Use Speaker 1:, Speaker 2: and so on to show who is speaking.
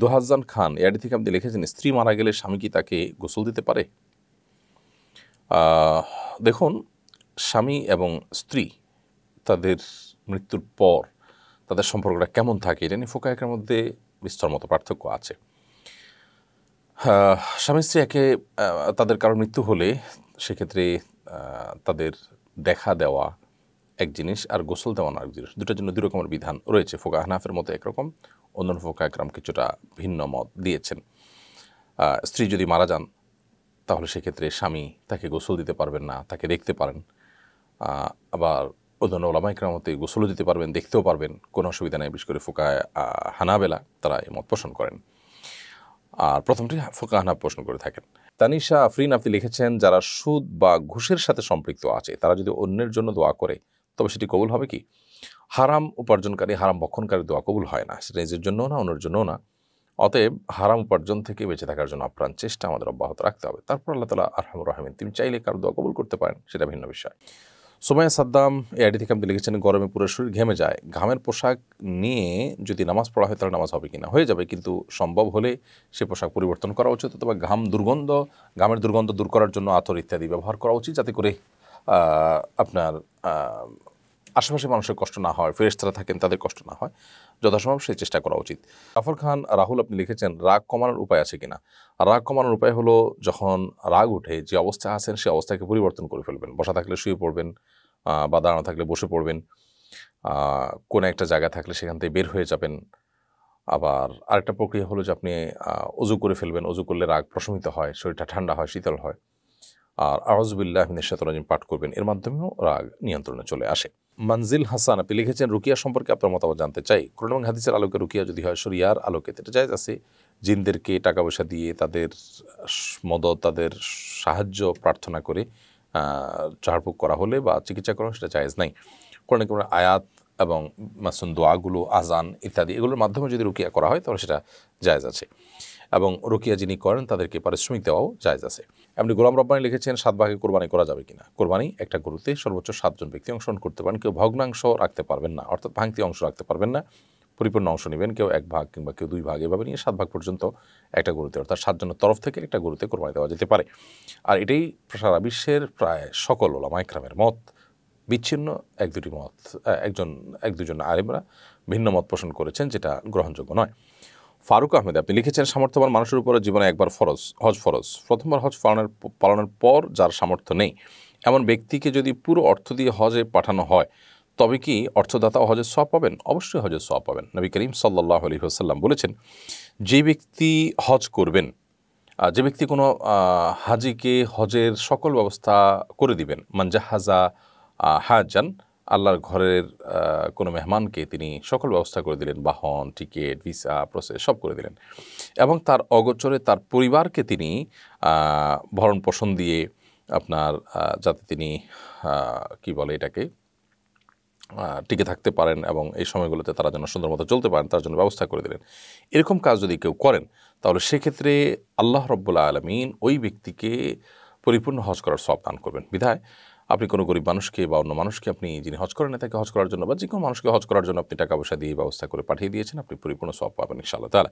Speaker 1: দোহাজান খান এআডি থেকে আপনি লিখেছেন স্ত্রী মারা গেলে স্বামী কি তাকে গোসল দিতে পারে দেখুন স্বামী এবং স্ত্রী তাদের মৃত্যুর পর তাদের সম্পর্কটা কেমন থাকে এটা নিয়ে ফোকায়কের মধ্যে বিস্তর মতো পার্থক্য আছে স্বামী স্ত্রী একে তাদের কারো মৃত্যু হলে সেক্ষেত্রে তাদের দেখা দেওয়া এক জিনিস আর গোসল দেওয়া না এক জিনিস দুটার জন্য দুই রকমের বিধান রয়েছে ফোকা হানাফের মতো একরকম অন্যান্য ফোকা একরাম কিছুটা ভিন্ন মত দিয়েছেন স্ত্রী যদি মারা যান তাহলে সেক্ষেত্রে স্বামী তাকে গোসল দিতে পারবেন না তাকে দেখতে পারেন আবার অন্যান্য ওলামা ইকরামতে গোসলও দিতে পারবেন দেখতেও পারবেন কোনো অসুবিধা নেই বিশেষ করে ফোকা হানাবেলা তারা এই মত পোষণ করেন আর প্রথমটি ফোকা হানা পোষণ করে থাকেন তানিশা আফরিন আপনি লিখেছেন যারা সুদ বা ঘুষের সাথে সম্পৃক্ত আছে তারা যদি অন্যের জন্য দোয়া করে তবে সেটি কবুল হবে কি হারাম উপার্জনকারী হারাম বক্ষণকারী দোয়া কবুল হয় না সেটা নিজের জন্যও না অন্যের জন্যও না অতএব হারাম উপার্জন থেকে বেঁচে থাকার জন্য আপ্রাণ চেষ্টা আমাদের অব্যাহত রাখতে হবে তারপর আল্লাহ তালা আরহাম রহমিন তিনি চাইলে কারো দোয়া কবুল করতে পারেন সেটা ভিন্ন বিষয় সোমায়া সাদ্দাম এ আইডি থেকে আপনি লিখেছেন গরমে পুরো শরীর ঘেমে যায় ঘামের পোশাক নিয়ে যদি নামাজ পড়া হয় তাহলে নামাজ হবে কিনা হয়ে যাবে কিন্তু সম্ভব হলে সে পোশাক পরিবর্তন করা উচিত অথবা ঘাম দুর্গন্ধ ঘামের দুর্গন্ধ দূর করার জন্য আতর ইত্যাদি ব্যবহার করা উচিত যাতে করে আপনার আশেপাশে মানুষের কষ্ট না হয় ফেরেস্তারা থাকেন তাদের কষ্ট না হয় যথাসম্ভব সেই চেষ্টা করা উচিত জাফর খান রাহুল আপনি লিখেছেন রাগ কমানোর উপায় আছে কিনা রাগ কমানোর উপায় হলো যখন রাগ উঠে যে অবস্থা আছেন সে অবস্থাকে পরিবর্তন করে ফেলবেন বসা থাকলে শুয়ে পড়বেন বা দাঁড়ানো থাকলে বসে পড়বেন কোনো একটা জায়গা থাকলে সেখান থেকে বের হয়ে যাবেন আবার আরেকটা প্রক্রিয়া হলো যে আপনি অজু করে ফেলবেন অজু করলে রাগ প্রশমিত হয় শরীরটা ঠান্ডা হয় শীতল হয় আর আওয়াজবুল্লাহ নিঃশাতরাজিম পাঠ করবেন এর মাধ্যমেও রাগ নিয়ন্ত্রণে চলে আসে মানজিল হাসান আপনি লিখেছেন রুকিয়া সম্পর্কে আপনার মতামত জানতে চাই কোরআন এবং হাদিসের আলোকে রুকিয়া যদি হয় শরিয়ার আলোকে এটা যায় আছে জিনদেরকে টাকা পয়সা দিয়ে তাদের মদত তাদের সাহায্য প্রার্থনা করে ঝাড়ফুঁক করা হলে বা চিকিৎসা করা সেটা জায়েজ নাই কোরআন কোনো আয়াত এবং মাসুন দোয়াগুলো আজান ইত্যাদি এগুলোর মাধ্যমে যদি রুকিয়া করা হয় তাহলে সেটা জায়েজ আছে এবং রুকিয়া যিনি করেন তাদেরকে পারিশ্রমিক দেওয়াও জায়জ আছে এমনি গোলাম রব্বানি লিখেছেন সাত ভাগে কোরবানি করা যাবে কিনা কোরবানি একটা গরুতে সর্বোচ্চ সাতজন ব্যক্তি অংশগ্রহণ করতে পারেন কেউ ভগ্নাংশ রাখতে পারবেন না অর্থাৎ ভাঙতি অংশ রাখতে পারবেন না পরিপূর্ণ অংশ নেবেন কেউ এক ভাগ কিংবা কেউ দুই ভাগ এভাবে নিয়ে সাত ভাগ পর্যন্ত একটা গরুতে অর্থাৎ সাতজনের তরফ থেকে একটা গরুতে কোরবানি দেওয়া যেতে পারে আর এটাই সারা বিশ্বের প্রায় সকল ওলামাইক্রামের মত বিচ্ছিন্ন এক দুটি মত একজন এক দুজন আরেমরা ভিন্ন মত পোষণ করেছেন যেটা গ্রহণযোগ্য নয় ফারুক আহমেদ আপনি লিখেছেন সামর্থ্যবান মানুষের উপরে জীবনে একবার ফরজ হজ ফরজ প্রথমবার হজ পালনের পালনের পর যার সামর্থ্য নেই এমন ব্যক্তিকে যদি পুরো অর্থ দিয়ে হজে পাঠানো হয় তবে কি অর্থদাতা হজের সব পাবেন অবশ্যই হজের সব পাবেন নবী করিম সাল্লাহ আলী হাসাল্লাম বলেছেন যে ব্যক্তি হজ করবেন যে ব্যক্তি কোনো হাজিকে হজের সকল ব্যবস্থা করে দিবেন মানজা হাজা হাজান আল্লাহর ঘরের কোনো মেহমানকে তিনি সকল ব্যবস্থা করে দিলেন বাহন টিকিট ভিসা প্রসেস সব করে দিলেন এবং তার অগোচরে তার পরিবারকে তিনি ভরণ পোষণ দিয়ে আপনার যাতে তিনি কি বলে এটাকে টিকে থাকতে পারেন এবং এই সময়গুলোতে তারা যেন সুন্দর মতো চলতে পারেন তার জন্য ব্যবস্থা করে দিলেন এরকম কাজ যদি কেউ করেন তাহলে সেক্ষেত্রে আল্লাহ রব্বুল্লা আলমিন ওই ব্যক্তিকে পরিপূর্ণ হজ করার সব দান করবেন বিধায় আপনি কোনো গরিব মানুষকে বা অন্য মানুষকে আপনি যিনি হজ করেন তাকে হজ করার জন্য বা যে কোনো মানুষকে হজ করার জন্য আপনি টাকা পয়সা দিয়ে ব্যবস্থা করে পাঠিয়ে দিয়েছেন আপনি পরিপূর্ণ সব পাবেন ইনশাআল্লাহ তারা